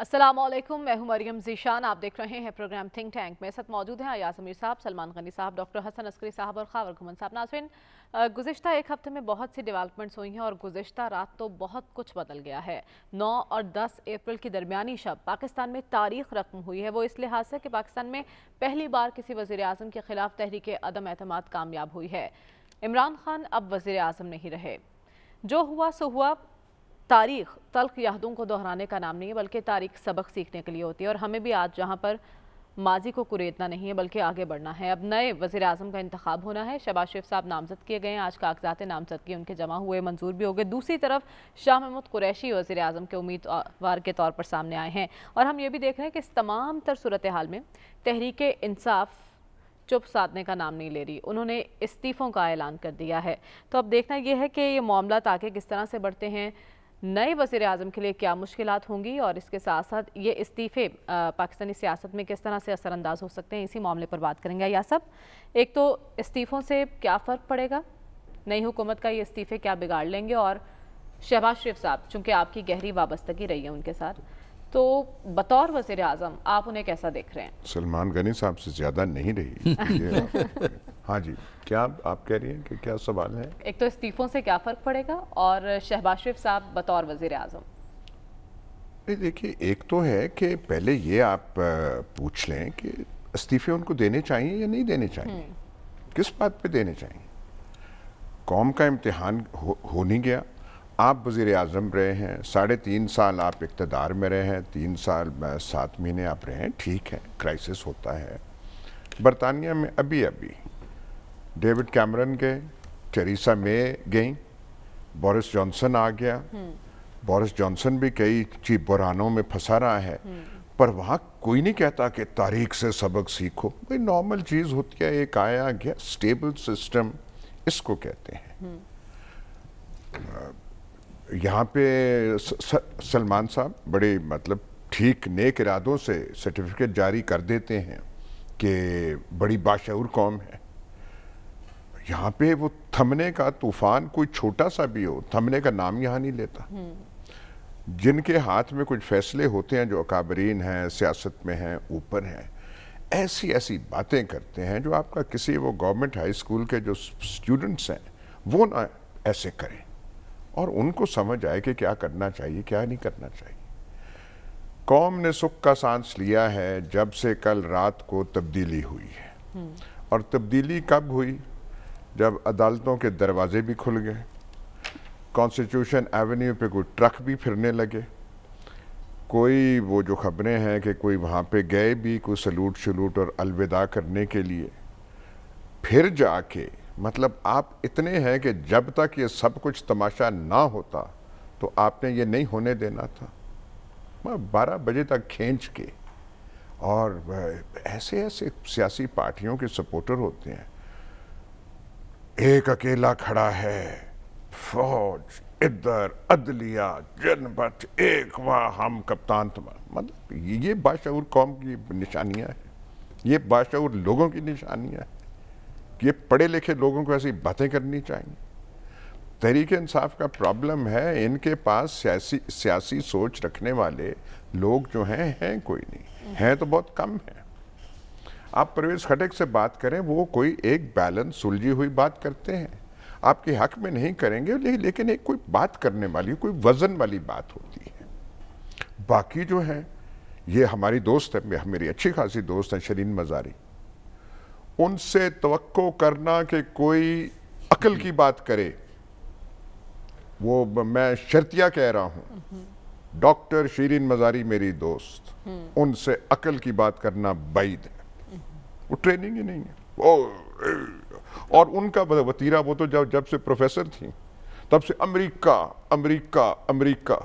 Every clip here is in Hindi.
असलम मैं हूं मरियम जीशान आप देख रहे हैं प्रोग्राम थिंक टैंक मेरे साथ मौजूद हैं अयाज अमीर साहब सलमान गनी साहब डॉक्टर हसन अस्करी साहब और खावर घुमन साहब नाजरीन गुज्त एक हफ्ते में बहुत सी डेवलपमेंट्स हुई हैं और गुज्त रात तो बहुत कुछ बदल गया है 9 और 10 अप्रैल की दरमियानी शब पाकिस्तान में तारीख रकम हुई है वो इस लिहाज से कि पाकिस्तान में पहली बार किसी वजी अजम के खिलाफ तहरीक अदम अहतम कामयाब हुई है इमरान खान अब वजी अजम नहीं रहे जो हुआ सो हुआ तारीख तल्ख यादों को दोहराने का नाम नहीं है बल्कि तारीख सबक सीखने के लिए होती है और हमें भी आज जहाँ पर माजी को कुरेदना नहीं है बल्कि आगे बढ़ना है अब नए वजीर अजम का इंतखा होना है शबाज शेफ साहब नामजद किए गए हैं आज कागजात नामजदगी उनके जमा हुए मंजूर भी हो गए दूसरी तरफ शाह महमूद कुरैशी वज़र अजम के उम्मीदवार के तौर पर सामने आए हैं और हम ये भी देख रहे हैं कि इस तमाम तर सूरत हाल में तहरीक इंसाफ चुप साधने का नाम नहीं ले रही उन्होंने इस्तीफ़ों का ऐलान कर दिया है तो अब देखना यह है कि ये मामला आगे किस तरह से बढ़ते हैं नए वजीर अजम के लिए क्या मुश्किल होंगी और इसके साथ साथ ये इस्तीफ़े पाकिस्तानी सियासत में किस तरह से असरानंदाज हो सकते हैं इसी मामले पर बात करेंगे या सब एक तो इस्तीफ़ों से क्या फ़र्क पड़ेगा नई हुकूमत का ये इस्तीफ़े क्या बिगाड़ लेंगे और शहबाज शरीफ साहब चूँकि आपकी गहरी वाबस्तगी रही है उनके साथ तो बतौर वजीर अजम आप उन्हें कैसा देख रहे हैं सलमान गनी साहब से ज़्यादा नहीं रही हाँ जी क्या आप कह रही हैं कि क्या सवाल है एक तो इस्तीफों से क्या फ़र्क पड़ेगा और शहबाज शरीफ साहब बतौर वजीर आजम देखिए एक तो है कि पहले ये आप पूछ लें कि इस्तीफे उनको देने चाहिए या नहीं देने चाहिए हम्म। किस बात पे देने चाहिए कौम का इम्तहान हो, हो नहीं गया आप वजीर अजम रहे हैं साढ़े तीन साल आप इकतदार में रहे हैं तीन साल सात महीने आप रहे हैं ठीक है क्राइसिस होता है बरतानिया में अभी अभी डेविड कैमरन गए टेरिसा मे गई बोरिस जॉनसन आ गया हम्म। बोरिस जॉनसन भी कई चीप बुरहानों में फंसा रहा है हम्म। पर वहाँ कोई नहीं कहता कि तारीख से सबक सीखो भाई नॉर्मल चीज़ होती है एक आया गया स्टेबल सिस्टम इसको कहते हैं हम्म। यहाँ पे सलमान साहब बड़े मतलब ठीक नेक इरादों से सर्टिफिकेट जारी कर देते हैं कि बड़ी बाशूर कौम है यहाँ पे वो थमने का तूफान कोई छोटा सा भी हो थमने का नाम यहाँ नहीं लेता हम्म। जिनके हाथ में कुछ फैसले होते हैं जो अकाबरीन हैं सियासत में हैं ऊपर हैं ऐसी ऐसी बातें करते हैं जो आपका किसी वो गवर्नमेंट हाई स्कूल के जो स्टूडेंट्स हैं वो ना ऐसे करें और उनको समझ आए कि क्या करना चाहिए क्या नहीं करना चाहिए कौम ने सुख का सांस लिया है जब से कल रात को तब्दीली हुई है हम्म। और तब्दीली कब हुई जब अदालतों के दरवाजे भी खुल गए कॉन्स्टिट्यूशन एवेन्यू पे कोई ट्रक भी फिरने लगे कोई वो जो ख़बरें हैं कि कोई वहाँ पे गए भी कोई सलूट शलूट और अलविदा करने के लिए फिर जाके मतलब आप इतने हैं कि जब तक ये सब कुछ तमाशा ना होता तो आपने ये नहीं होने देना था बारह बजे तक खींच के और ऐसे ऐसे सियासी पार्टियों के सपोर्टर होते हैं एक अकेला खड़ा है फौज इधर अदलिया जनपद एक वाह हम कप्तान तुम्हारा मतलब ये बाशूर कौम की निशानियाँ हैं ये बाशूर लोगों की निशानियाँ हैं ये पढ़े लिखे लोगों को ऐसी बातें करनी चाहिए तहरीक इंसाफ का प्रॉब्लम है इनके पास सियासी सियासी सोच रखने वाले लोग जो हैं हैं कोई नहीं हैं तो बहुत कम हैं आप परवेज खटक से बात करें वो कोई एक बैलेंस सुलझी हुई बात करते हैं आपके हक में नहीं करेंगे लेकिन एक कोई बात करने वाली कोई वज़न वाली बात होती है बाकी जो है ये हमारी दोस्त है मेरी अच्छी खासी दोस्त हैं शरीन मज़ारी उनसे तो करना कि कोई अकल की बात करे वो मैं शर्तिया कह रहा हूं डॉक्टर शीरिन मजारी मेरी दोस्त हम्म। उनसे अकल की बात करना बैद है वो ट्रेनिंग ही नहीं है ओ और उनका मतलब वतीरा वो तो जब जब से प्रोफेसर थी तब से अमेरिका अमेरिका अमेरिका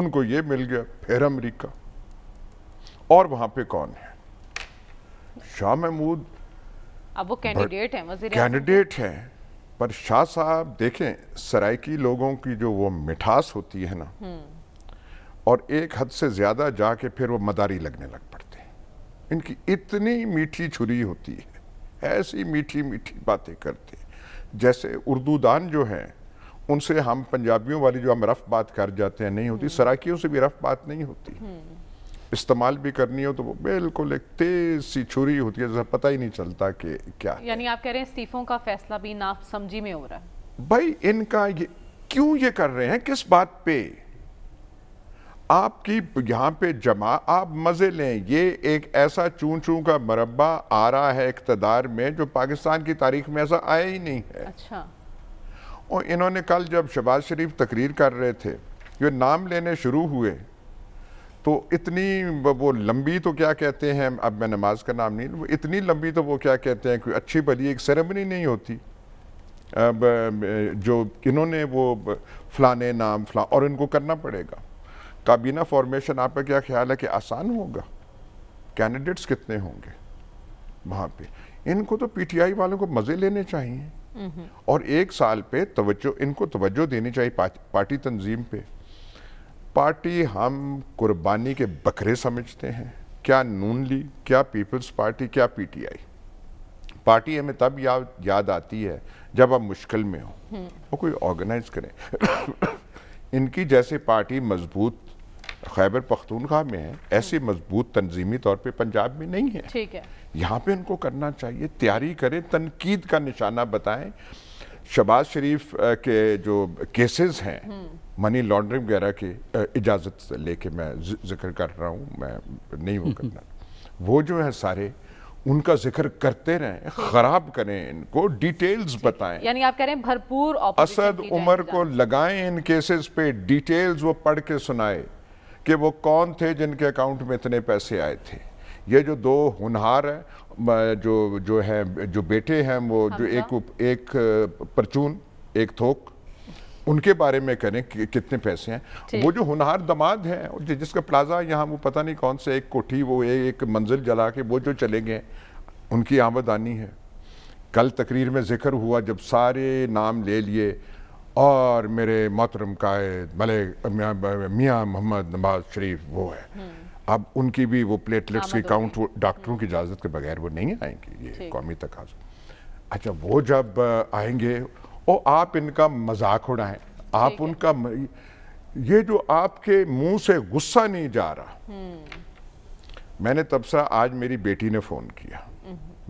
उनको ये मिल गया फिर अमेरिका और वहां पे कौन है शाह महमूद अब वो कैंडिडेट है कैंडिडेट है पर शाह साहब देखें सरायकी लोगों की जो वो मिठास होती है ना हम्म। और एक हद से ज़्यादा जाके फिर वो मदारी लगने लगता इनकी इतनी मीठी छुरी होती है ऐसी मीठी मीठी बातें करते जैसे उर्दू दान जो हैं उनसे हम पंजाबियों वाली जो हम रफ़ बात कर जाते हैं नहीं होती हम्म। सराकियों से भी रफ़ बात नहीं होती हम्म। इस्तेमाल भी करनी हो तो वो बिल्कुल एक तेज सी छुरी होती है जैसा पता ही नहीं चलता कि क्या यानी आप कह रहे हैं इस्तीफों का फैसला भी ना समझी में हो रहा है भाई इनका ये क्यों ये कर रहे हैं किस बात पे आपकी यहाँ पे जमा आप मज़े लें ये एक ऐसा चून चूँ का मरबा आ रहा है इकतदार में जो पाकिस्तान की तारीख में ऐसा आया ही नहीं है अच्छा और इन्होंने कल जब शबाज शरीफ तकरीर कर रहे थे ये नाम लेने शुरू हुए तो इतनी वो लंबी तो क्या कहते हैं अब मैं नमाज का नाम नहीं इतनी लंबी तो वो क्या कहते हैं कि अच्छी भली एक सेरेमनी नहीं होती अब जो इन्होंने वो फलाने नाम फला और इनको करना पड़ेगा काबीना फॉर्मेशन आपका क्या ख्याल है कि आसान होगा कैंडिडेट्स कितने होंगे वहां पे इनको तो पीटीआई वालों को मज़े लेने चाहिए और एक साल पे तवज्जो इनको तवज्जो देनी चाहिए पार्टी तंजीम पे पार्टी हम कुर्बानी के बकरे समझते हैं क्या नून ली क्या पीपल्स पार्टी क्या पीटीआई पार्टी हमें तब याद याद आती है जब आप मुश्किल में हो वो हम्म। कोई ऑर्गेनाइज करें इनकी जैसे पार्टी मजबूत खैबर पख्तूनखा में है ऐसी मजबूत तनजीमी तौर पर पंजाब में नहीं है ठीक है यहाँ पे उनको करना चाहिए तैयारी करें तनकीद का निशाना बताएं शबाज शरीफ के जो केसेस हैं हम्म। मनी लॉन्ड्रिंग वगैरह की इजाज़त लेके मैं जिक्र कर रहा हूँ मैं नहीं वो करना वो जो है सारे उनका जिक्र करते रहें खराब करें इनको डिटेल्स बताएं यानी आप कह रहे हैं भरपूर असद उमर को लगाएं इन केसेस पे डिटेल्स वो पढ़ के सुनाए कि वो कौन थे जिनके अकाउंट में इतने पैसे आए थे ये जो दो हुनहार हैं जो जो हैं जो बेटे हैं वो जो एक एक परचून एक थोक उनके बारे में करें कि कितने पैसे हैं वो जो हुनहार दामाद हैं जिसका प्लाजा यहाँ वो पता नहीं कौन से एक कोठी वो एक मंजिल जला के वो जो चले गए उनकी आमदनी है कल तकरीर में जिक्र हुआ जब सारे नाम ले लिए और मेरे मोहतरम कायद मले मियाँ मोहम्मद नवाज शरीफ वो है हम्म। अब उनकी भी वो प्लेटलेट्स की काउंट डॉक्टरों की हम्म। इजाज़त के बगैर वो नहीं आएंगे ये कौमी तक अच्छा वो जब आएंगे और आप इनका मजाक उड़ाएं आप उनका ये जो आपके मुंह से गुस्सा नहीं जा रहा हम्म। मैंने तबसा आज मेरी बेटी ने फ़ोन किया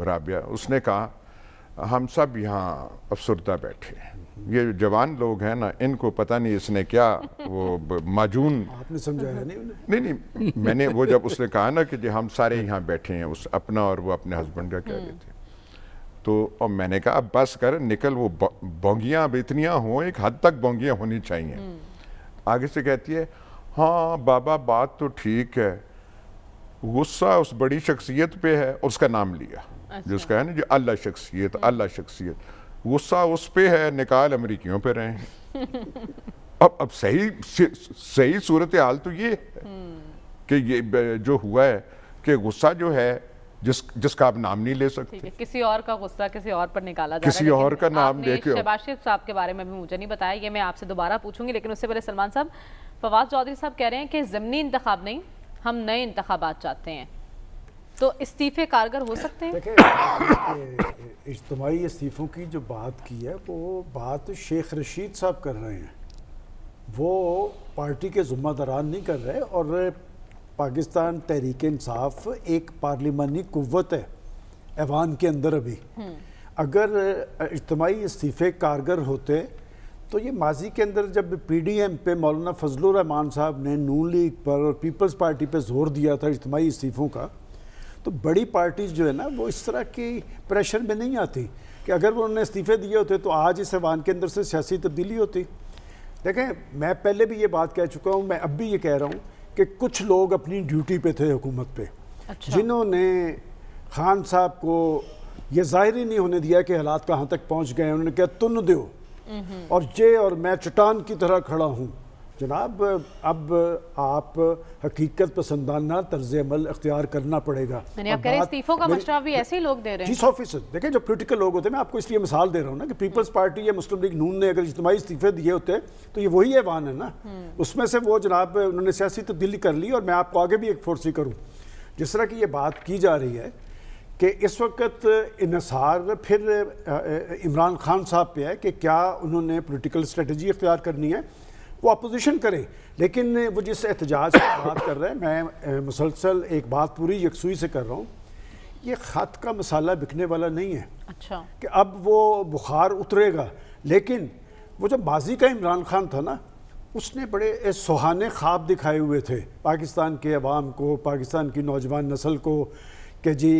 राबिया उसने कहा हम सब यहाँ अफसरदा बैठे हैं ये जवान लोग हैं ना इनको पता नहीं इसने क्या वो माजून आपने समझाया नहीं नहीं नहीं मैंने वो जब उसने कहा ना कि जी हम सारे यहाँ बैठे हैं उस अपना और वो अपने हस्बैंड का कह रहे थे तो और मैंने कहा अब बस कर निकल वो बोंगियाँ अब इतनियाँ हों एक हद तक बोंगियाँ होनी चाहिए हम्म। आगे से कहती है हाँ बाबा बात तो ठीक है गुस्सा उस बड़ी शख्सियत पे है उसका नाम लिया अच्छा। जिसका है ना जो अल्लाह शख्सियत हम्म। अल्लाह शख्सियत गुस्सा उस पर है निकाल अमरीकियों पे रहे अब अब सही सही सूरत हाल तो ये है कि ये जो हुआ है कि गुस्सा जो है जिस जिसका आप नाम नहीं ले सकते किसी और का गुस्सा किसी और पर निकाला जा किसी और का नाम लेके शहबाज साहब के बारे में भी मुझे नहीं बताया ये मैं आपसे दोबारा पूछूंगी लेकिन उससे पहले सलमान साहब फवाद चौधरी साहब कह रहे हैं कि ज़मनी इंतखब नहीं हम नए इंतबात चाहते हैं तो इस्तीफे कारगर हो सकते हैं इज्तमाही इस्तीफ़ों की जो बात की है वो बात शेख रशीद साहब कर रहे हैं वो पार्टी के ज़ुम्मेदारान नहीं कर रहे और पाकिस्तान तहरीक इंसाफ एक पार्लिमानी कुत है ऐवान के अंदर अभी हम्म। अगर इज्तमाही इस्तीफ़े कारगर होते तो ये माजी के अंदर जब पीडीएम पे मौलाना फजलुर रहमान साहब ने नून लीग पर और पीपल्स पार्टी पे जोर दिया था इज्तमी इस्तीफ़ों का तो बड़ी पार्टीज जो है ना वो इस तरह की प्रेशर में नहीं आती कि अगर वो उन्होंने इस्तीफे दिए होते तो आज इस ऐवान के अंदर से सियासी तब्दीली होती देखें मैं पहले भी ये बात कह चुका हूँ मैं अब भी ये कह रहा हूँ कि कुछ लोग अपनी ड्यूटी पे थे हुकूमत पे अच्छा। जिन्होंने खान साहब को ये जाहिर ही नहीं होने दिया कि हालात कहाँ तक पहुँच गए उन्होंने कहा तुन दो हम्म। और ये और मैं चट्टान की तरह खड़ा हूँ जनाब अब आप हकीकत पसंदाना तर्ज अमल अख्तियार करना पड़ेगा चीफ ऑफिसर देखें जो पोलिटिकल लोग होते हैं मैं आपको इसलिए मिसाल दे रहा हूँ ना कि पीपल्स हम्म। पार्टी या मुस्लिम लीग नून ने अगर इज्तमी इस्तीफे दिए होते तो ये वही ऐवान है ना हम्म। उसमें से वो जनाब उन्होंने सियासी तब्दीली कर ली और मैं आपको आगे भी एक फोर्सी करूँ जिस तरह की ये बात की जा रही है कि इस वक्त इसार फिर इमरान खान साहब पे है कि क्या उन्होंने पोलिटिकल स्ट्रेटी अख्तियार करनी है वो अपोजिशन करें लेकिन वो जिस एहतजाज की बात कर रहे हैं मैं मुसलसल एक बात पूरी यकसुई से कर रहा हूँ ये ख़त का मसाला बिकने वाला नहीं है अच्छा कि अब वो बुखार उतरेगा लेकिन वो जब माजी का इमरान खान था ना उसने बड़े सुहाने ख्वाब दिखाए हुए थे पाकिस्तान के अवाम को पाकिस्तान की नौजवान नस्ल को कि जी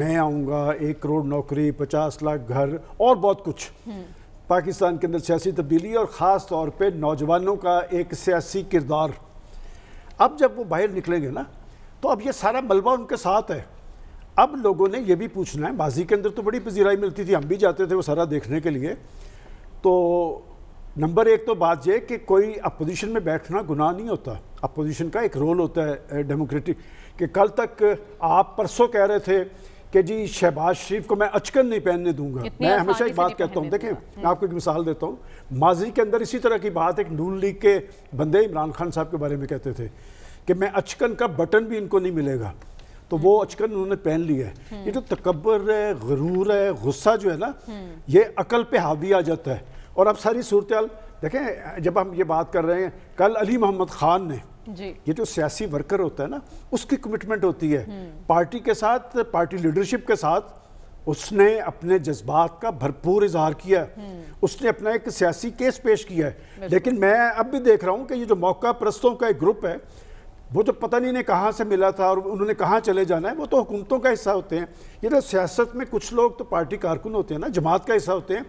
मैं आऊँगा एक करोड़ नौकरी पचास लाख घर और बहुत कुछ हम्म। पाकिस्तान के अंदर सियासी तब्दीली और ख़ास तौर पर नौजवानों का एक सियासी किरदार अब जब वो बाहर निकलेंगे ना तो अब ये सारा मलबा उनके साथ है अब लोगों ने ये भी पूछना है माजी के अंदर तो बड़ी पजीराई मिलती थी हम भी जाते थे वो सारा देखने के लिए तो नंबर एक तो बात यह कि कोई अपोजिशन में बैठना गुनाह नहीं होता अपोजिशन का एक रोल होता है डेमोक्रेटिक कि कल तक आप परसों कह रहे थे कि जी शहबाज शरीफ को मैं अचकन नहीं पहनने दूंगा मैं हमेशा एक बात कहता हूँ देखें मैं आपको एक मिसाल देता हूँ माजी के अंदर इसी तरह की बात एक नून लीग के बंदे इमरान खान साहब के बारे में कहते थे कि मैं अचकन का बटन भी इनको नहीं मिलेगा तो वो अचकन उन्होंने पहन लिया है हम्म। ये जो तकबर है गरूर है गुस्सा जो है ना हम्म। ये अकल पे हावी आ जाता है और अब सारी सूरत देखें जब हम ये बात कर रहे हैं कल अली मोहम्मद ख़ान ने जी ये जो सियासी वर्कर होता है ना उसकी कमिटमेंट होती है हम्म। पार्टी के साथ पार्टी लीडरशिप के साथ उसने अपने जज्बात का भरपूर इजहार किया हम्म। उसने अपना एक सियासी केस पेश किया है लेकिन मैं अब भी देख रहा हूँ कि ये जो मौका प्रस्तों का एक ग्रुप है वो तो पता नहीं ने कहाँ से मिला था और उन्होंने कहाँ चले जाना है वो तो हुकूमतों का हिस्सा होते हैं ये तो सियासत में कुछ लोग तो पार्टी कारकुन होते हैं ना जमात का हिस्सा होते हैं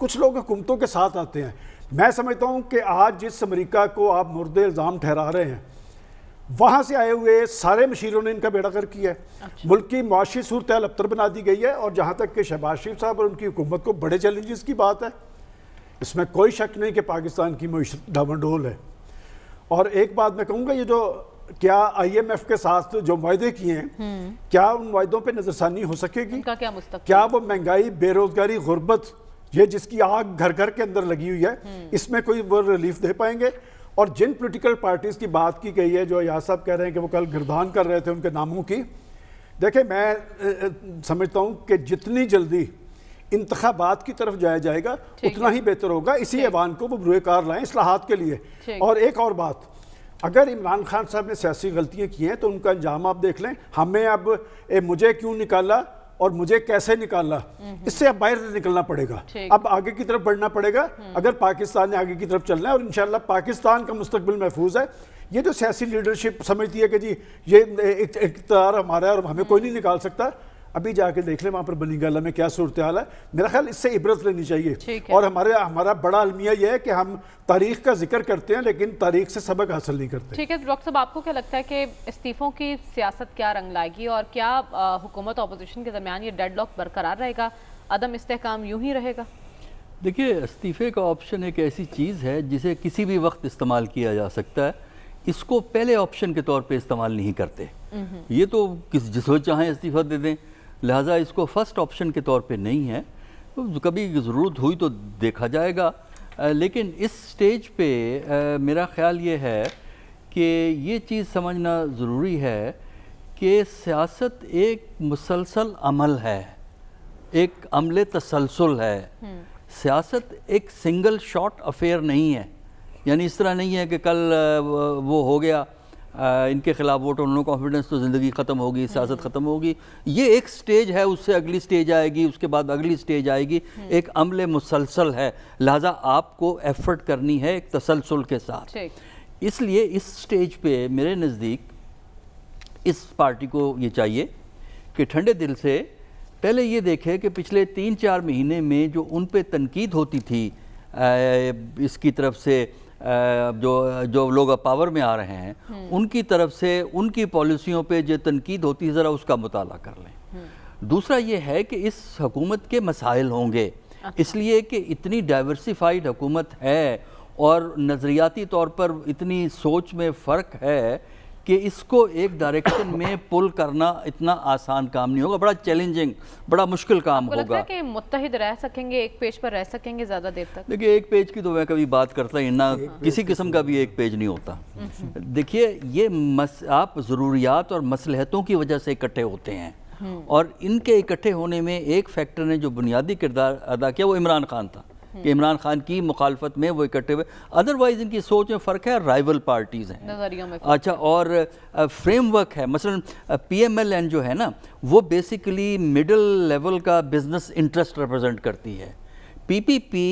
कुछ लोग हुकूमतों के साथ आते हैं मैं समझता हूँ कि आज जिस अमरीका को आप मुर्द इल्ज़ाम ठहरा रहे हैं वहाँ से आए हुए सारे मशीरों ने इनका बेड़ा कर किया है अच्छा। मुल्क की माशी सूरत अबतर बना दी गई है और जहाँ तक कि शहबाज शरीफ साहब और उनकी हुकूमत को बड़े चैलेंजेस की बात है इसमें कोई शक नहीं कि पाकिस्तान की मीशत डावनडोल है और एक बात मैं कहूँगा ये जो क्या आईएमएफ के साथ जो वायदे किए हैं हम्म। क्या उन वायदों पर नज़रसानी हो सकेगी क्या वो महंगाई बेरोज़गारी गुर्बत ये जिसकी आग घर घर के अंदर लगी हुई है हम्म। इसमें कोई वो रिलीफ दे पाएंगे और जिन पोलिटिकल पार्टीज़ की बात की गई है जो या साहब कह रहे हैं कि वो कल गिरदान कर रहे थे उनके नामों की देखिए मैं समझता हूँ कि जितनी जल्दी इंतबात की तरफ जाया जाएगा उतना ही बेहतर होगा इसी ऐवान को वो बुरे कार लाएँ असलाहत के लिए और एक और बात अगर इमरान खान साहब ने सियासी गलतियाँ की हैं तो उनका अंजाम आप देख लें हमें अब ए, मुझे क्यों निकाला और मुझे कैसे निकालना इससे अब बाहर निकलना पड़ेगा अब आगे की तरफ बढ़ना पड़ेगा हम्म। अगर पाकिस्तान ने आगे की तरफ चलना है और इंशाल्लाह पाकिस्तान का मुस्तकबिल महफूज है ये जो सियासी लीडरशिप समझती है कि जी ये इकतदार हमारा है और हमें कोई हम्म। नहीं निकाल सकता अभी जाके देख लें वहाँ पर बलिंगाला में क्या सूरत हाल है मेरा ख्याल इससे इबरत लेनी चाहिए और हमारे हमारा बड़ा अलमिया यह है कि हम तारीख का जिक्र करते हैं लेकिन तारीख से सबक हासिल नहीं करते ठीक है तो डॉक्टर साहब आपको क्या लगता है कि इस्तीफ़ों की सियासत क्या रंग लाएगी और क्या हुकूमत अपोजिशन के दरमियान ये डेड लॉक बरकरार रहेगा अदम इस्तेकाम यूँ ही रहेगा देखिए इस्तीफ़े का ऑप्शन एक ऐसी चीज़ है जिसे किसी भी वक्त इस्तेमाल किया जा सकता है इसको पहले ऑप्शन के तौर पे इस्तेमाल नहीं करते नहीं। हम्म, हम्म। ये तो किस जिसको चाहें इस्तीफ़ा दे दें लिहाजा इसको फर्स्ट ऑप्शन के तौर पे नहीं है तो कभी ज़रूरत हुई तो देखा जाएगा लेकिन इस स्टेज पे मेरा ख्याल ये है कि ये चीज़ समझना ज़रूरी है कि सियासत एक मुसलसल अमल है एक अमल तसलसल है हम्म। सियासत एक सिंगल शॉट अफेयर नहीं है यानी इस तरह नहीं है कि कल वो हो गया इनके खिलाफ वोट और नो कॉन्फिडेंस तो ज़िंदगी ख़त्म होगी सियासत ख़त्म होगी ये एक स्टेज है उससे अगली स्टेज आएगी उसके बाद अगली स्टेज आएगी एक अमल मुसलसल है लिहाजा आपको एफर्ट करनी है एक तसलसल के साथ इसलिए इस स्टेज पे मेरे नज़दीक इस पार्टी को ये चाहिए कि ठंडे दिल से पहले ये देखें कि पिछले तीन चार महीने में जो उन पर तनकीद होती थी इसकी तरफ से जो जो लोग पावर में आ रहे हैं हम्म। उनकी तरफ से उनकी पॉलिसियों पे जो तनकीद होती है ज़रा उसका मुताल कर लें हम्म। दूसरा ये है कि इस हकूमत के मसाइल होंगे अच्छा। इसलिए कि इतनी डाइवर्सिफाइड हुकूमत है और नज़रियाती तौर पर इतनी सोच में फ़र्क है कि इसको एक डायरेक्शन में पुल करना इतना आसान काम नहीं होगा बड़ा चैलेंजिंग बड़ा मुश्किल काम होगा कि मुतहद रह सकेंगे एक पेज पर रह सकेंगे ज़्यादा देर तक देखिए एक पेज की तो मैं कभी बात करता ही ना किसी किस्म का तो भी एक पेज नहीं होता हम्म। देखिए ये मस, आप ज़रूरियात और मसलहतों की वजह से इकट्ठे होते हैं हम्म। और इनके इकट्ठे होने में एक फैक्टर ने जो बुनियादी किरदार अदा किया वो इमरान खान था कि इमरान खान की मुखालफत में वो इकट्ठे हुए अदरवाइज इनकी सोच में फ़र्क है राइवल पार्टीज़ हैं अच्छा और फ्रेमवर्क है मसलन पीएमएलएन जो है ना वो बेसिकली मिडल लेवल का बिजनेस इंटरेस्ट रिप्रेजेंट करती है पीपीपी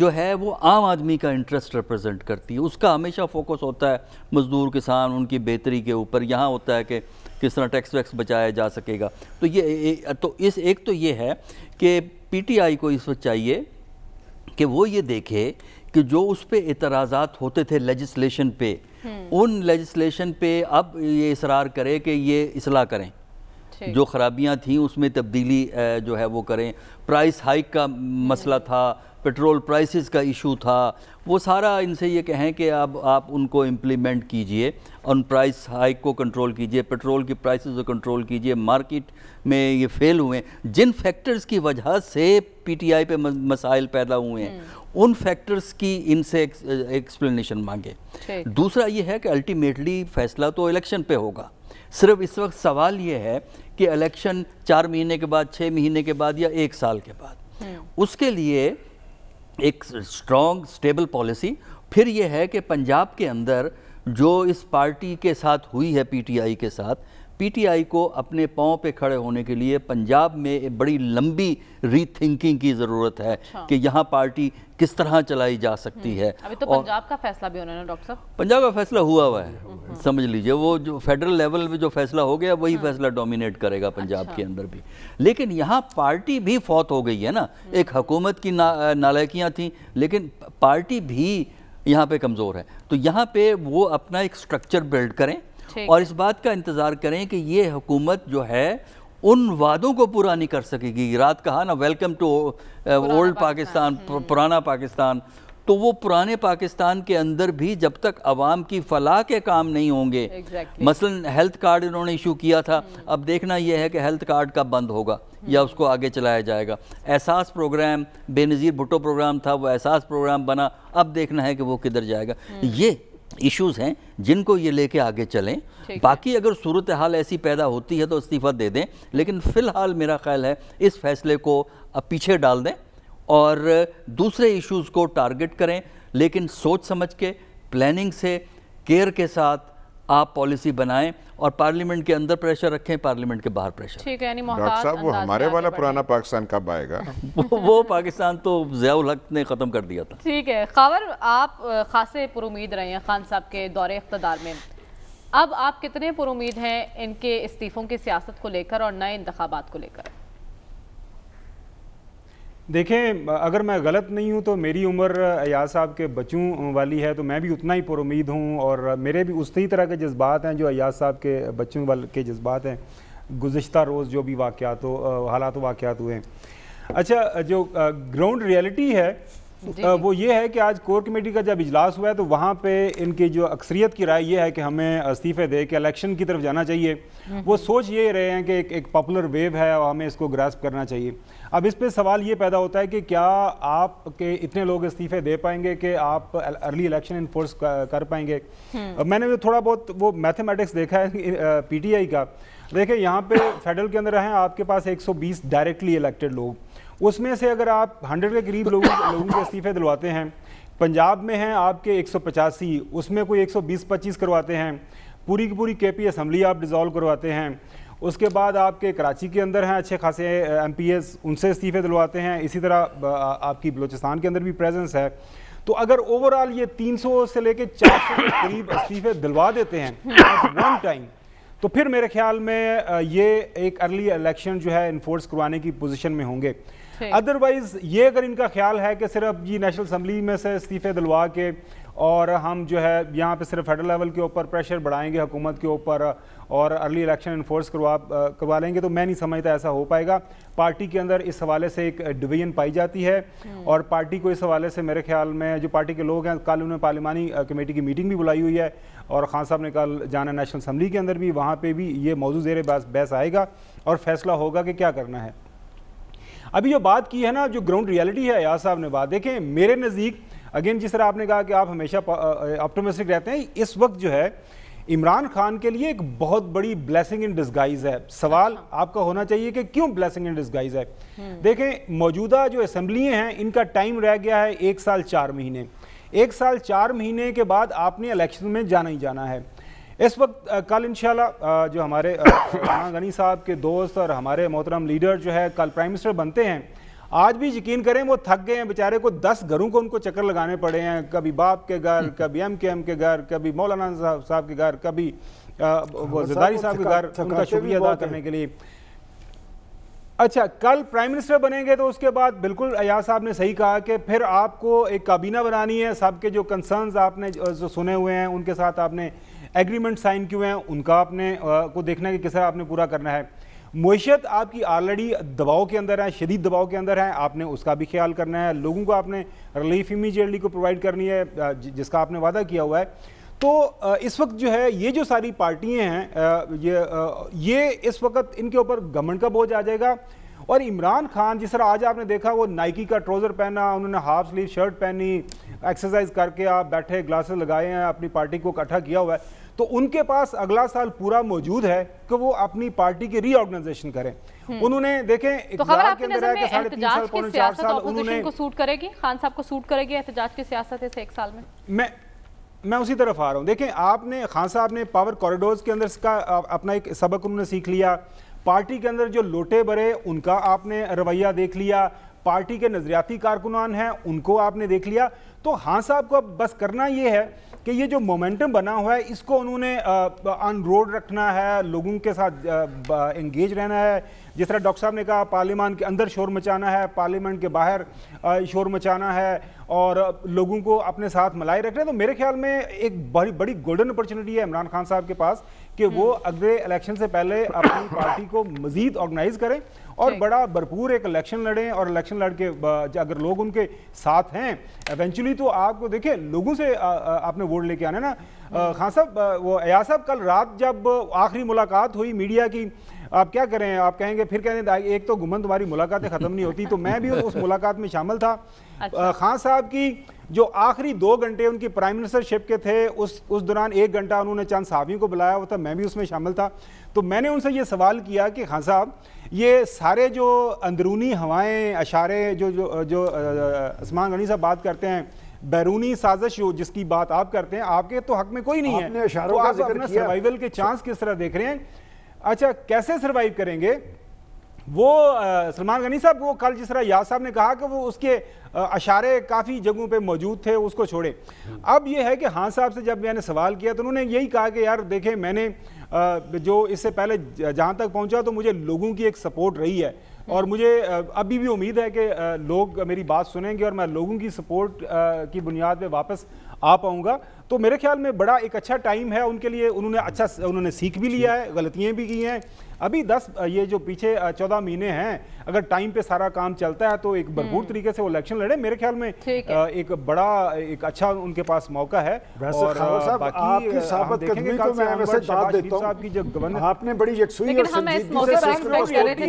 जो है वो आम आदमी का इंटरेस्ट रिप्रेजेंट करती है उसका हमेशा फोकस होता है मज़दूर किसान उनकी बेहतरी के ऊपर यहाँ होता है कि किस तरह टैक्स वैक्स बचाया जा सकेगा तो ये तो इस एक तो ये है कि पीटीआई को इस वक्त चाहिए कि वो ये देखे कि जो उस पर एतराज़ात होते थे लेजिस्लेशन पे हम्म। उन लेजिस्लेशन पे अब ये इसरार करे कि ये असलाह करें जो खराबियां थी उसमें तब्दीली जो है वो करें प्राइस हाइक का मसला था पेट्रोल प्राइसेस का इशू था वो सारा इनसे ये कहें कि अब आप उनको इम्प्लीमेंट कीजिए उन प्राइस हाइक को कंट्रोल कीजिए पेट्रोल की प्राइसेस को कंट्रोल कीजिए मार्केट में ये फेल हुए जिन फैक्टर्स की वजह से पीटीआई पे मसाइल पैदा हुए हैं हम्म। उन फैक्टर्स की इनसे एक्सप्लेनेशन मांगे दूसरा ये है कि अल्टीमेटली फैसला तो इलेक्शन पर होगा सिर्फ इस वक्त सवाल ये है कि इलेक्शन चार महीने के बाद छः महीने के बाद या एक साल के बाद हम्म। उसके लिए एक स्ट्रॉन्ग स्टेबल पॉलिसी फिर ये है कि पंजाब के अंदर जो इस पार्टी के साथ हुई है पीटीआई के साथ पीटीआई को अपने पाँव पे खड़े होने के लिए पंजाब में बड़ी लंबी रीथिंकिंग की ज़रूरत है अच्छा। कि यहाँ पार्टी किस तरह चलाई जा सकती हम्म। है अभी तो पंजाब का फैसला भी होना डॉक्टर साहब पंजाब का फैसला हुआ हुआ है हम्म। समझ लीजिए वो जो फेडरल लेवल पे जो फैसला हो गया वही हाँ। फैसला डोमिनेट करेगा पंजाब अच्छा। के अंदर भी लेकिन यहाँ पार्टी भी फौत हो गई है ना हम्म। एक हकूमत की ना, नालायकियाँ थी लेकिन पार्टी भी यहाँ पे कमज़ोर है तो यहाँ पे वो अपना एक स्ट्रक्चर बिल्ड करें और इस बात का इंतज़ार करें कि ये हुकूमत जो है उन वादों को पूरा नहीं कर सकेगी रात कहा ना welcome to old Pakistan hmm. पुराना पाकिस्तान तो वो पुराने पाकिस्तान के अंदर भी जब तक अवाम की फलाह के काम नहीं होंगे exactly. मसलन हेल्थ कार्ड इन्होंने इशू किया था हम्म। अब देखना यह है कि हेल्थ कार्ड कब बंद होगा या हम्म। उसको आगे चलाया जाएगा एहसास प्रोग्राम बेनज़ीर भुट्टो प्रोग्राम था वो एहसास प्रोग्राम बना अब देखना है कि वो किधर जाएगा ये इश्यूज हैं जिनको ये लेके आगे चलें बाकी अगर सूरत हाल ऐसी पैदा होती है तो इस्तीफ़ा दे दें लेकिन फ़िलहाल मेरा ख्याल है इस फैसले को अब पीछे डाल दें और दूसरे इश्यूज को टारगेट करें लेकिन सोच समझ के प्लानिंग से केयर के साथ आप पॉलिसी बनाएं और पार्लियामेंट के अंदर प्रेशर रखें पार्लियामेंट के बाहर प्रेशर ठीक है यानी डॉक्टर साहब वो हमारे वाला पुराना पाकिस्तान कब आएगा वो, वो पाकिस्तान तो जयाउल हक ने ख़त्म कर दिया था ठीक है खबर आप खासे पुरुद रहे हैं खान साहब के दौरे इकतदार में अब आप कितने पुरुद हैं इनके इस्तीफ़ों की सियासत को लेकर और नए इंतबात को लेकर देखें अगर मैं गलत नहीं हूँ तो मेरी उम्र अयाज साहब के बच्चों वाली है तो मैं भी उतना ही पुरुद हूँ और मेरे भी उसी तरह के जज्बात हैं जो अयाज साहब के बच्चों वाल के जज्बात हैं गुज्त रोज़ जो भी वाक़ात हालात वाक़ हुए हैं अच्छा जो ग्राउंड रियलिटी है वो ये है कि आज कोर कमेटी का जब इजलास हुआ है तो वहाँ पे इनकी जो अक्सरियत की राय ये है कि हमें इस्तीफे दे के इलेक्शन की तरफ जाना चाहिए हम्म। वो सोच ये रहे हैं कि एक, एक पॉपुलर वेव है और हमें इसको ग्रास्प करना चाहिए अब इस पर सवाल ये पैदा होता है कि क्या आप के इतने लोग इस्तीफे दे पाएंगे कि आप अर्ली इलेक्शन इन्फोर्स कर पाएंगे हम्म। मैंने जो थोड़ा बहुत वो मैथमेटिक्स देखा है पी का देखिए यहाँ पे फेडरल के अंदर हैं आपके पास एक डायरेक्टली इलेक्टेड लोग उसमें से अगर आप हंड्रेड के करीब लोगों लोगों के इस्तीफे दिलवाते हैं पंजाब में हैं आपके एक उसमें कोई बीस पच्चीस करवाते हैं पूरी की पूरी के पी असम्बली आप डिज़ोल्व करवाते हैं उसके बाद आपके कराची के अंदर हैं अच्छे खासे एम उनसे इस्तीफे दिलवाते हैं इसी तरह आपकी बलूचिस्तान के अंदर भी प्रेजेंस है तो अगर ओवरऑल ये 300 से लेके 400 के करीब इस्तीफे दिलवा देते हैं वन टाइम तो फिर मेरे ख्याल में ये एक अर्ली इलेक्शन जो है इन्फोर्स करवाने की पोजीशन में होंगे अदरवाइज ये अगर इनका ख्याल है कि सिर्फ ये नेशनल असम्बली में से इस्तीफे दिलवा के और हम जो है यहाँ पे सिर्फ फेडरल लेवल के ऊपर प्रेशर बढ़ाएंगे हुकूमत के ऊपर और अर्ली इलेक्शन इन्फोर्स करवा करवा लेंगे तो मैं नहीं समझता ऐसा हो पाएगा पार्टी के अंदर इस हवाले से एक डिवीजन पाई जाती है हम्म। और पार्टी को इस हवाले से मेरे ख्याल में जो पार्टी के लोग हैं कल उन्होंने पार्लिमानी कमेटी की मीटिंग भी बुलाई हुई है और खान साहब ने कल जाना नेशनल असम्बली के अंदर भी वहाँ पर भी ये मौजूद जेर बहस आएगा और फैसला होगा कि क्या करना है अभी जो बात की है ना जो ग्राउंड रियलिटी है अयाज साहब ने बात देखें मेरे नज़दीक अगेन जिस तरह आपने कहा कि आप हमेशा ऑप्टोमिस्टिक रहते हैं इस वक्त जो है इमरान खान के लिए एक बहुत बड़ी ब्लेसिंग इन डिस्गाइज है सवाल अच्छा। आपका होना चाहिए कि क्यों ब्लेसिंग इन डिस्गाइज है हम्म। देखें मौजूदा जो असम्बली हैं इनका टाइम रह गया है एक साल चार महीने एक साल चार महीने के बाद आपने इलेक्शन में जाना ही जाना है इस वक्त कल इन जो हमारे गनी साहब के दोस्त और हमारे मोहतरम लीडर जो है कल प्राइम मिनिस्टर बनते हैं आज भी यकीन करें वो थक गए हैं बेचारे को दस घरों को उनको चक्कर लगाने पड़े हैं कभी बाप के घर हम्म। कभी एम के एम के घर कभी मौलाना साहब के घर कभी वो जदारी साहब के घर उनका शुक्रिया अदा करने के लिए अच्छा कल प्राइम मिनिस्टर बनेंगे तो उसके बाद बिल्कुल अयाज साहब ने सही कहा कि फिर आपको एक काबीना बनानी है सबके जो कंसर्न आपने जो सुने हुए हैं उनके साथ आपने एग्रीमेंट साइन क्यों हैं उनका आपने को देखना है कि किस तरह आपने पूरा करना है मीशत आपकी ऑलरेडी दबाव के अंदर है शदीद दबाव के अंदर है आपने उसका भी ख्याल करना है लोगों को आपने रिलीफ इमीजिएटली को प्रोवाइड करनी है जिसका आपने वादा किया हुआ है तो इस वक्त जो है ये जो सारी पार्टियाँ हैं ये ये इस वक्त इनके ऊपर गवर्नमेंट का बोझ आ जाएगा और इमरान खान जिस तरह आज आपने देखा वो नाइकी का ट्राउज़र पहना उन्होंने हाफ स्लीव शर्ट पहनी एक्सरसाइज करके आप बैठे ग्लासेस लगाए हैं अपनी पार्टी को इकट्ठा किया हुआ है तो उनके पास अगला साल पूरा मौजूद है कि वो अपनी पार्टी की रीऑर्गेनाइजेशन करें हम्म। उन्होंने देखें तो खबर आपकी नजर में एहतजाज की सियासत ऑपोजिशन को सूट करेगी खान साहब को सूट करेगी एहतजाज की सियासत एक साल में मैं मैं उसी तरफ आ रहा हूँ देखें आपने खान साहब ने पावर कॉरिडोर के अंदर का अपना एक सबक उन्होंने सीख लिया पार्टी के अंदर जो लोटे बड़े उनका आपने रवैया देख लिया पार्टी के नजरियाती कारकुनान हैं उनको आपने देख लिया तो हाँ साहब को अब बस करना ये है कि ये जो मोमेंटम बना हुआ है इसको उन्होंने ऑन रोड रखना है लोगों के साथ एंगेज रहना है जिस तरह डॉक्टर साहब ने कहा पार्लियामान के अंदर शोर मचाना है पार्लियामान के बाहर शोर मचाना है और लोगों को अपने साथ मलाए रखना है तो मेरे ख्याल में एक बड़ी बड़ी गोल्डन अपॉर्चुनिटी है इमरान खान साहब के पास कि वो हम्म। अगले इलेक्शन से पहले अपनी पार्टी को मजीद ऑर्गेनाइज करें और बड़ा भरपूर एक इलेक्शन लड़ें और इलेक्शन लड़ के अगर लोग उनके साथ हैं एवेंचुअली तो आपको देखिए लोगों से आपने वोट लेके आना ना हम्म। खान साहब वो अया साहब कल रात जब आखिरी मुलाकात हुई मीडिया की आप क्या करें आप कहेंगे फिर कहें एक तो घुमन तुम्हारी मुलाकातें ख़त्म नहीं होती तो मैं भी उस मुलाकात में शामिल था अच्छा। खान साहब की जो आखिरी दो घंटे उनकी प्राइम मिनिस्टरशिप के थे उस उस दौरान एक घंटा उन्होंने चंद साहबियों को बुलाया हुआ था मैं भी उसमें शामिल था तो मैंने उनसे ये सवाल किया कि खान साहब ये सारे जो अंदरूनी हवाएं अशारे जो जो जो आसमान गनी साहब बात करते हैं बैरूनी साजिश हो जिसकी बात आप करते हैं आपके तो हक में कोई नहीं है तो आप अपना सर्वाइवल के चांस तो किस तरह देख रहे हैं अच्छा कैसे सर्वाइव करेंगे वो सलमान गनी साहब वो कल जिस तरह याद साहब ने कहा कि वो उसके अशारे काफ़ी जगहों पे मौजूद थे उसको छोड़ें अब ये है कि हाँ साहब से जब मैंने सवाल किया तो उन्होंने यही कहा कि यार देखें मैंने जो इससे पहले जहाँ तक पहुँचा तो मुझे लोगों की एक सपोर्ट रही है और मुझे अभी भी उम्मीद है कि लोग मेरी बात सुनेंगे और मैं लोगों की सपोर्ट की बुनियाद पर वापस आ पाऊँगा तो मेरे ख्याल में बड़ा एक अच्छा टाइम है उनके लिए उन्होंने अच्छा उन्होंने सीख भी लिया है गलतियाँ भी की हैं अभी दस ये जो पीछे चौदह महीने हैं अगर टाइम पे सारा काम चलता है तो एक भरपूर हम्म। तरीके से वो इलेक्शन लड़े मेरे ख्याल में एक बड़ा एक अच्छा उनके पास मौका है और आपने बड़ी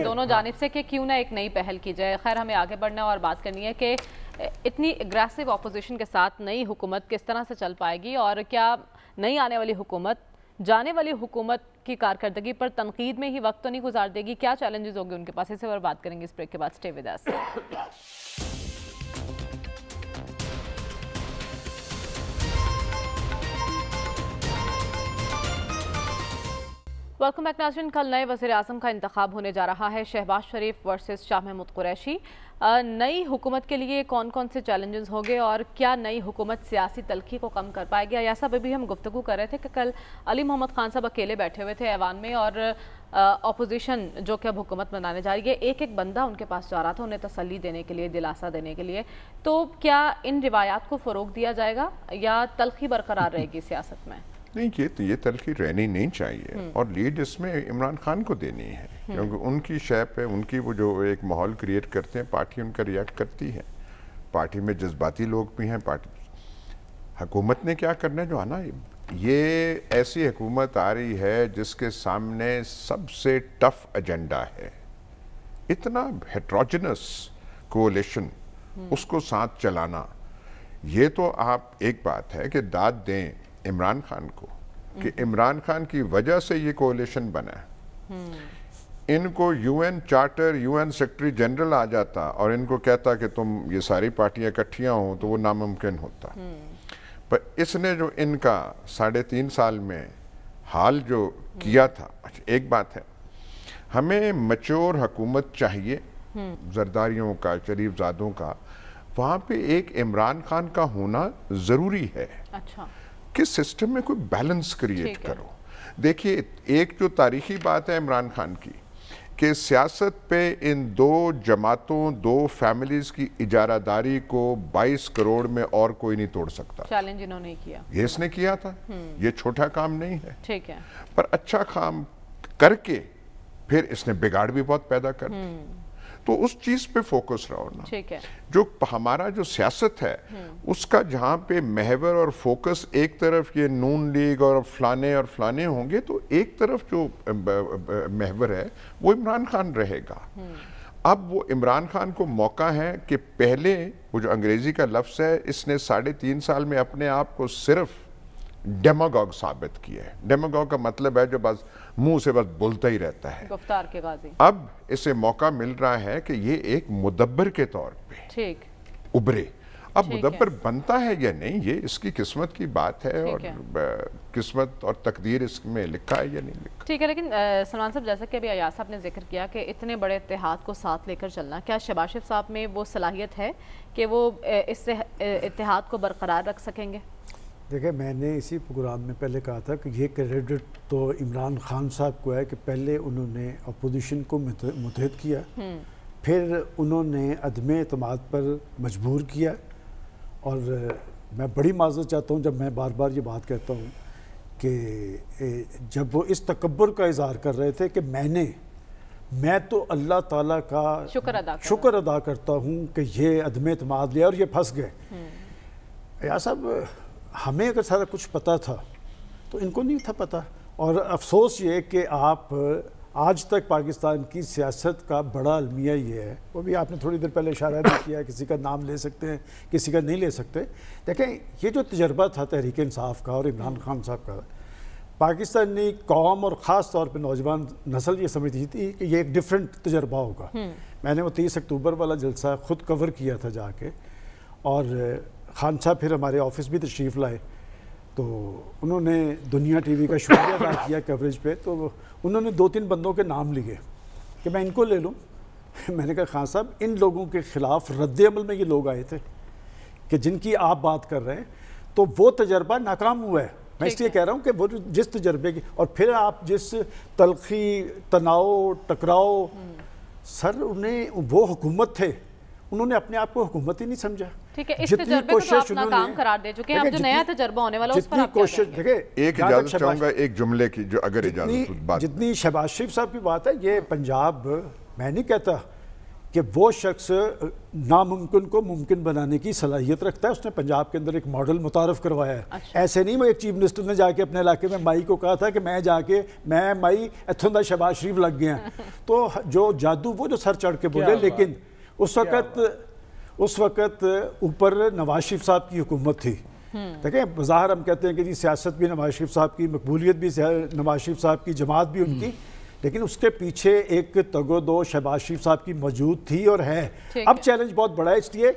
दोनों जानब से क्यों ना एक नई पहल की जाए खैर हमें आगे बढ़ना और बात करनी है की इतनी एग्रेसिव अपोजिशन के साथ नई हुकूमत किस तरह से चल पाएगी और क्या नई आने वाली हुकूमत जाने वाली हुकूमत की कारकर्दगी पर तनकीद में ही वक्त तो नहीं गुजार देगी क्या चैलेंजेस होंगे उनके पास इसे पर बात करेंगे इस ब्रेक के बाद stay with us welcome back नाजन कल नए वजीर अजम का इंतब होने जा रहा है शहबाज शरीफ वर्सेस शाह महमूद कुरैशी नई हुकूमत के लिए कौन कौन से चैलेंजेस होंगे और क्या नई हुकूमत सियासी तलखी को कम कर पाएगी ऐसा सब भी हम गुफ्तु कर रहे थे कि कल अली मोहम्मद खान साहब अकेले बैठे हुए थे ऐवान में और अपोजिशन जो कि अब हुकूमत बनाने जा रही है एक एक बंदा उनके पास जा रहा था उन्हें तसली देने के लिए दिलासा देने के लिए तो क्या इन रिवायात को फ़रोग दिया जाएगा या तलखी बरकरार रहेगी सियासत में नहीं ये तो ये तलखी रहनी नहीं चाहिए हम्म। और लीड इसमें इमरान खान को देनी है हम्म। क्योंकि उनकी शेप है उनकी वो जो एक माहौल क्रिएट करते हैं पार्टी उनका रिएक्ट करती है पार्टी में जज्बाती लोग भी हैं पार्टी हुकूमत ने क्या करना है जो आना ये ऐसी हुकूमत आ रही है जिसके सामने सबसे टफ एजेंडा है इतना हेट्रोजनस हम्म। कोलेशन उसको साथ चलाना ये तो आप एक बात है कि दाद दें इमरान खान को कि इमरान खान की वजह से ये कोलेशन बना है इनको UN charter UN secretary general आ जाता और इनको कहता कि तुम ये सारी पार्टियां इकट्ठिया हो तो वो नामुमकिन होता पर इसने जो इनका साढ़े तीन साल में हाल जो किया था अच्छा एक बात है हमें मच्योर हकूमत चाहिए जरदारियों का शरीफ जादों का वहाँ पे एक इमरान खान का होना ज़रूरी है अच्छा कि सिस्टम में कोई बैलेंस क्रिएट करो देखिए एक जो तारीखी बात है इमरान खान की कि सियासत पे इन दो जमातों दो फैमिलीज की इजारादारी को 22 करोड़ में और कोई नहीं तोड़ सकता चैलेंज इन्होंने किया ये इसने किया था हम्म। ये छोटा काम नहीं है ठीक है पर अच्छा काम करके फिर इसने बिगाड़ भी बहुत पैदा कर हम्म। तो उस चीज पे फोकस रहो ना ठीक है जो हमारा जो सियासत है हम्म। उसका जहाँ पे महवर और फोकस एक तरफ ये नून लीग और फलाने और फलाने होंगे तो एक तरफ जो महवर है वो इमरान खान रहेगा हम्म। अब वो इमरान खान को मौका है कि पहले वो जो अंग्रेजी का लफ्ज़ है इसने साढ़े तीन साल में अपने आप को सिर्फ डेमोगॉग साबित किए हैं डेमोगॉग का मतलब है जो बस मुंह से बस बोलता ही रहता है गुफ्तार के गाजी अब इसे मौका मिल रहा है कि ये एक मुदब्बर के तौर पे ठीक उभरे अब मुदब्बर बनता है या नहीं ये इसकी किस्मत की बात है और किस्मत और तकदीर इसमें लिखा है या नहीं लिखा ठीक है लेकिन सलमान साहब जैसा कि अभी अयाज साहब ने जिक्र किया कि इतने बड़े इतिहाद को साथ लेकर चलना क्या शबाशिफ साहब में वो सलाहियत है कि वो इस इतिहाद को बरकरार रख सकेंगे देखिए मैंने इसी प्रोग्राम में पहले कहा था कि ये क्रेडिट तो इमरान खान साहब को है कि पहले उन्होंने अपोजिशन को मुतहद किया हम्म। फिर उन्होंने अदम अतमाद पर मजबूर किया और मैं बड़ी माजत चाहता हूँ जब मैं बार बार ये बात कहता हूँ कि जब वो इस तकबर का इजहार कर रहे थे कि मैंने मैं तो अल्लाह ताला का शुक्र अदा शुक्र अदा करता हूँ कि ये अदम अतमाद लिया और ये फंस गए हम्म। या साहब हमें अगर सारा कुछ पता था तो इनको नहीं था पता और अफसोस ये कि आप आज तक पाकिस्तान की सियासत का बड़ा अलमिया ये है वो भी आपने थोड़ी देर पहले इशारा भी किया किसी का नाम ले सकते हैं किसी का नहीं ले सकते देखें ये जो तजर्बा था तहरीक इंसाफ का और इमरान खान साहब का पाकिस्तानी कौम और ख़ास तौर पर नौजवान नस्ल ये समझती थी कि ये एक डिफरेंट तजर्बा होगा हम्म। मैंने वो तीस अक्टूबर वाला जलसा ख़ुद कवर किया था जाके और खान साहब फिर हमारे ऑफिस भी तशरीफ़ लाए तो उन्होंने दुनिया टीवी का शुक्रिया अदा किया कवरेज पे तो उन्होंने दो तीन बंदों के नाम लिए कि मैं इनको ले लूँ मैंने कहा खान साहब इन लोगों के ख़िलाफ़ रद्दमल में ये लोग आए थे कि जिनकी आप बात कर रहे हैं तो वो तजर्बा नाकाम हुआ है मैं इसलिए कह रहा हूँ कि वो जिस तजर्बे की और फिर आप जिस तलखी तनाव टकराव हम्म। सर उन्हें वो हुकूमत थे उन्होंने अपने आप को हुकूमत ही नहीं समझा ठीक है इस जितनी कोशिश तो काम करार दे चुके हैं अब जो नया तजर्बा होने वाला उस पर कोशिश देखे एक एक जुमले की जो अगर इजाजत जितनी शहबाज शरीफ साहब की बात है ये पंजाब मैं नहीं कहता कि वो शख्स नामुमकिन को मुमकिन बनाने की सलाहियत रखता है उसने पंजाब के अंदर एक मॉडल मुतारफ करवाया है अच्छा। ऐसे नहीं मैं एक चीफ मिनिस्टर ने जाके अपने इलाके में माई को कहा था कि मैं जाके मैं माई इतों का शहबाज शरीफ लग गया तो जो जादू वो जो सर चढ़ के बोले लेकिन बार? उस वक़्त उस वक़्त ऊपर नवाज शरीफ साहब की हुकूमत थी हम्म। ठीक है बाहर हम कहते हैं कि जी सियासत भी नवाज शरीफ साहब की मकबूलियत भी नवाज शरीफ साहब की जमात भी उनकी हम्म। लेकिन उसके पीछे एक तगो दो शहबाज शरीफ साहब की मौजूद थी और है अब चैलेंज बहुत बड़ा है इसलिए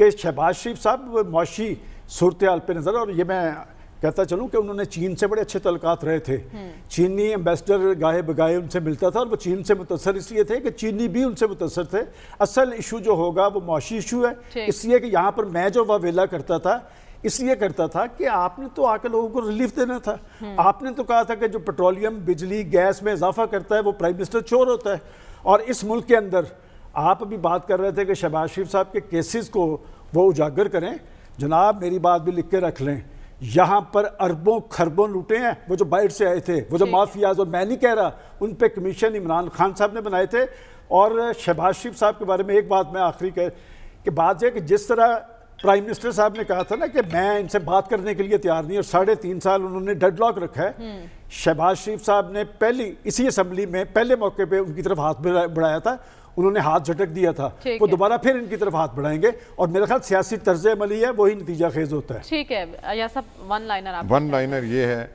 कि शहबाज शरीफ साहब मुशी सूरत हाल पर नज़र और ये मैं कहता चलूँ कि उन्होंने चीन से बड़े अच्छे तलकात रहे थे चीनी एम्बेसडर गाहे बगाए उनसे मिलता था और वो चीन से मुतसर इसलिए थे कि चीनी भी उनसे मुतसर थे असल इशू जो होगा वो मुशी इशू है इसलिए कि यहाँ पर मैं जो वावेला करता था इसलिए करता था कि आपने तो आकर लोगों को रिलीफ देना था आपने तो कहा था कि जो पेट्रोलियम बिजली गैस में इजाफा करता है वो प्राइम मिनिस्टर चोर होता है और इस मुल्क के अंदर आप अभी बात कर रहे थे कि शहबाज शरीफ साहब के केसेस को वो उजागर करें जनाब मेरी बात भी लिख के रख लें यहाँ पर अरबों खरबों लुटे हैं वो जो बाइट से आए थे वो जो माफियाज और मैं नहीं कह रहा उन पर कमीशन इमरान खान साहब ने बनाए थे और शहबाज शरीफ साहब के बारे में एक बात मैं आखिरी कह कि बात यह कि जिस तरह प्राइम मिनिस्टर साहब ने कहा था ना कि मैं इनसे बात करने के लिए तैयार नहीं और साढ़े तीन साल उन्होंने डेडलॉक रखा है हम्म। शहबाज शरीफ साहब ने पहली इसी असम्बली में पहले मौके पर उनकी तरफ हाथ बढ़ाया था उन्होंने हाथ झटक दिया था वो दोबारा फिर इनकी तरफ हाथ बढ़ाएंगे और मेरा ख्याल सियासी तर्ज अमली है वही नतीजा खेज होता है ठीक है वन लाइनर वन लाइनर ये है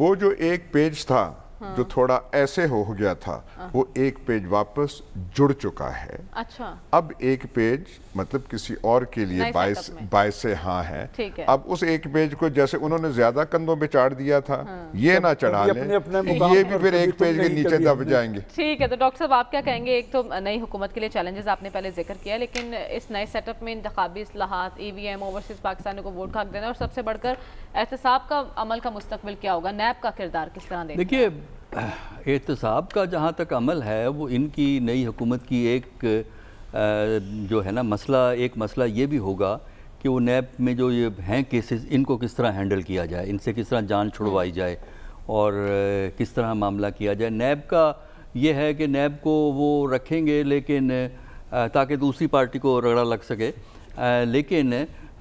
वो जो एक पेज था हाँ। जो थोड़ा ऐसे हो गया था हाँ। वो एक पेज वापस जुड़ चुका है अच्छा अब एक पेज मतलब किसी और के लिए बायस बायस हाँ है।, है अब उस एक पेज को जैसे उन्होंने ज्यादा कंधों पे चाड़ दिया था हाँ। ये ना चढ़ा लें ये भी फिर एक तो पेज के नीचे दब जाएंगे ठीक है तो डॉक्टर साहब आप क्या कहेंगे एक तो नई हुकूमत के लिए चैलेंजेस आपने पहले जिक्र किया लेकिन इस नए सेटअप में इंतबी असलाहत E e V M overseas Pakistan को वोट खाक देना और सबसे बढ़कर एहतसाब का अमल का मुस्तबिल क्या होगा नैब का किरदार किस तरह देखिए एहतसाब का जहाँ तक अमल है वो इनकी नई हुकूमत की एक जो है ना मसला एक मसला ये भी होगा कि वो नैब में जो ये हैं केसेस इनको किस तरह हैंडल किया जाए इनसे किस तरह जान हम्म। छुड़वाई जाए और किस तरह मामला किया जाए नैब का ये है कि नैब को वो रखेंगे लेकिन ताकि दूसरी पार्टी को रगड़ा लग सके लेकिन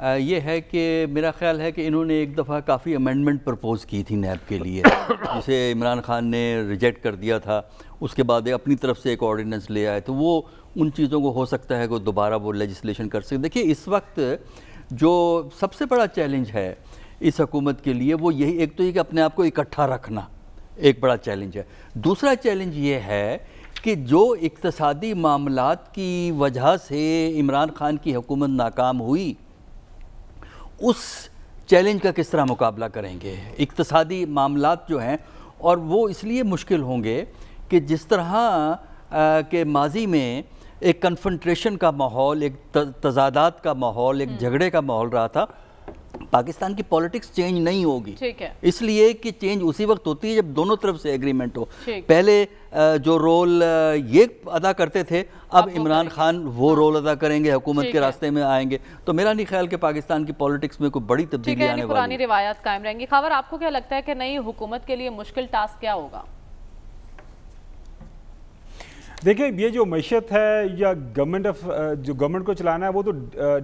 ये है कि मेरा ख्याल है कि इन्होंने एक दफ़ा काफ़ी अमेंडमेंट प्रपोज़ की थी नैब के लिए जिसे इमरान खान ने रिजेक्ट कर दिया था उसके बाद अपनी तरफ से एक ऑर्डिनेंस ले आए तो वो उन चीज़ों को हो सकता है कि दोबारा वो लेजिस्लेशन कर सके देखिए इस वक्त जो सबसे बड़ा चैलेंज है इस हकूमत के लिए वो यही एक तो ये कि अपने आप को इकट्ठा रखना एक बड़ा चैलेंज है दूसरा चैलेंज ये है कि जो इकतसादी मामला की वजह से इमरान खान की हुकूमत नाकाम हुई उस चैलेंज का किस तरह मुकाबला करेंगे इकतसादी मामला जो हैं और वो इसलिए मुश्किल होंगे कि जिस तरह के माजी में एक कन्फनट्रेशन का माहौल एक तजादात का माहौल एक हम्म। झगड़े का माहौल रहा था पाकिस्तान की पॉलिटिक्स चेंज नहीं होगी इसलिए कि चेंज उसी वक्त होती है जब दोनों तरफ से एग्रीमेंट हो पहले जो रोल ये अदा करते थे अब इमरान खान वो रोल हाँ। अदा करेंगे हुकूमत के रास्ते में आएंगे तो मेरा नहीं ख्याल कि पाकिस्तान की पॉलिटिक्स में कोई बड़ी तब्दीली आने वाली पुरानी रिवायत कायम रहेंगी खबर आपको क्या लगता है कि नई हुकूमत के लिए मुश्किल टास्क क्या होगा देखिए ये जो मीशत है या गवर्नमेंट ऑफ जो गवर्नमेंट को चलाना है वो तो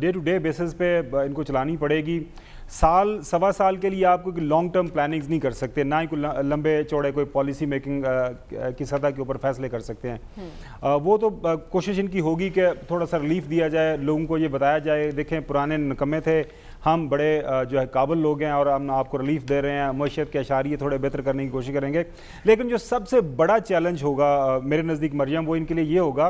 डे टू डे बेसिस पे इनको चलानी पड़ेगी साल सवा साल के लिए आप कोई लॉन्ग टर्म प्लानिंग्स नहीं कर सकते ना ही कोई लंबे चौड़े कोई पॉलिसी मेकिंग की सतह के ऊपर फैसले कर सकते हैं हम्म। वो तो कोशिश इनकी होगी कि थोड़ा सा रिलीफ दिया जाए लोगों को ये बताया जाए देखें पुराने नकमे थे हम बड़े जो है काबुल लोग हैं और हम आपको रिलीफ दे रहे हैं मैशियत के अशारे थोड़े बेहतर करने की कोशिश करेंगे लेकिन जो सबसे बड़ा चैलेंज होगा मेरे नज़दीक मरियम वो इनके लिए ये होगा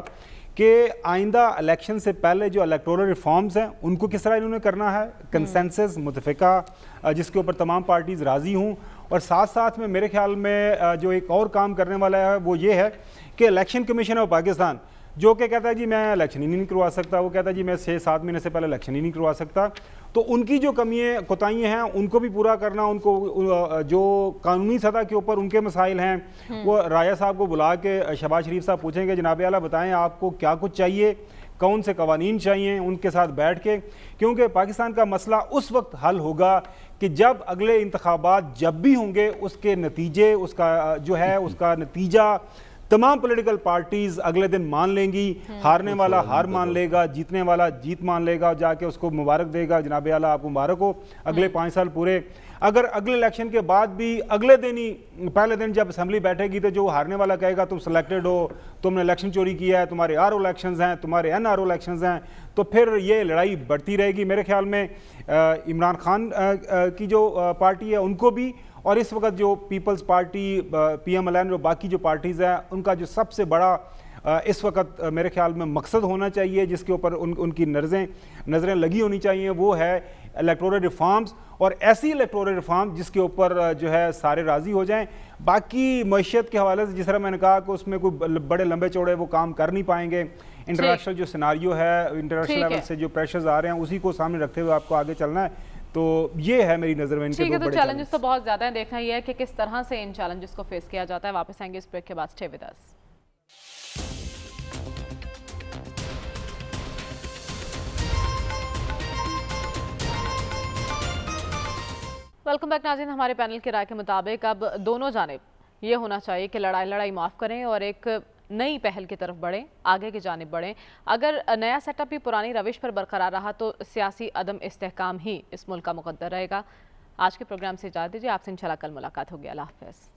कि आइंदा इलेक्शन से पहले जो इलेक्टोरल रिफॉर्म्स हैं उनको किस तरह इन्होंने करना है कंसेंसस हम्म। मुतफ़ा जिसके ऊपर तमाम पार्टीज़ राज़ी हूँ और साथ साथ में मेरे ख्याल में जो एक और काम करने वाला है वो ये है कि इलेक्शन कमीशन ऑफ पाकिस्तान जो कि कहता है जी मैं इलेक्शन ही नहीं करवा सकता वो कहता है जी मैं छः सात महीने से पहले इलेक्शन ही नहीं करवा सकता तो उनकी जो कमियाँ कोताहियाँ हैं उनको भी पूरा करना उनको जो कानूनी सतह के ऊपर उनके मसाइल हैं हम्म। वो राजा साहब को बुला के शबाज शरीफ साहब पूछेंगे जनाब अला बताएं आपको क्या कुछ चाहिए कौन से कवानीन चाहिए उनके साथ बैठ के क्योंकि पाकिस्तान का मसला उस वक्त हल होगा कि जब अगले इंतबात जब भी होंगे उसके नतीजे उसका जो है उसका नतीजा तमाम पॉलिटिकल पार्टीज अगले दिन मान लेंगी हम्म। हारने हम्म। वाला हार हम्म। मान लेगा जीतने वाला जीत मान लेगा जाके उसको मुबारक देगा जनाब आला आपको मुबारक हो अगले पाँच साल पूरे अगर अगले इलेक्शन के बाद भी अगले दिन ही पहले दिन जब असम्बली बैठेगी तो जो हारने वाला कहेगा तुम सिलेक्टेड हो तुमने इलेक्शन चोरी किया है तुम्हारे आर इलेक्शन हैं तुम्हारे एन आर इलेक्शन हैं तो फिर ये लड़ाई बढ़ती रहेगी मेरे ख्याल में इमरान खान की जो पार्टी है उनको भी और इस वक्त जो पीपल्स पार्टी पीएम एलएन और बाकी जो पार्टीज़ हैं उनका जो सबसे बड़ा इस वक्त मेरे ख्याल में मकसद होना चाहिए जिसके ऊपर उन उनकी नज़रें नज़रें लगी होनी चाहिए वो है इलेक्टोरल रिफॉर्म्स और ऐसी इलेक्टोरल रिफॉर्म जिसके ऊपर जो है सारे राज़ी हो जाएं बाकी मैशियत के हवाले से जिस तरह मैंने कहा कि उसमें कोई बड़े लंबे चौड़े वो काम कर नहीं पाएंगे इंटरनेशनल जो सिनारियो है इंटरनेशनल लेवल से जो प्रेशर्स आ रहे हैं उसी को सामने रखते हुए आपको आगे चलना है तो ये है मेरी नजर में इनके ठीक है तो चैलेंजेस तो बहुत ज्यादा है देखना ये है कि किस तरह से इन चैलेंजेस को फेस किया जाता है वापस आएंगे इस ब्रेक के बाद stay with us welcome back नाजिन हमारे पैनल की राय के मुताबिक अब दोनों जानब ये होना चाहिए कि लड़ाई लड़ाई माफ़ करें और एक नई पहल की तरफ बढ़ें आगे की जानब बढ़ें अगर नया सेटअप भी पुरानी रविश पर बरकरार रहा तो सियासी अदम इसकाम ही इस मुल्क का मुकदर रहेगा आज के प्रोग्राम से इजाज़ दीजिए आपसे इंशाल्लाह कल मुलाकात होगी अल्लाह हाफ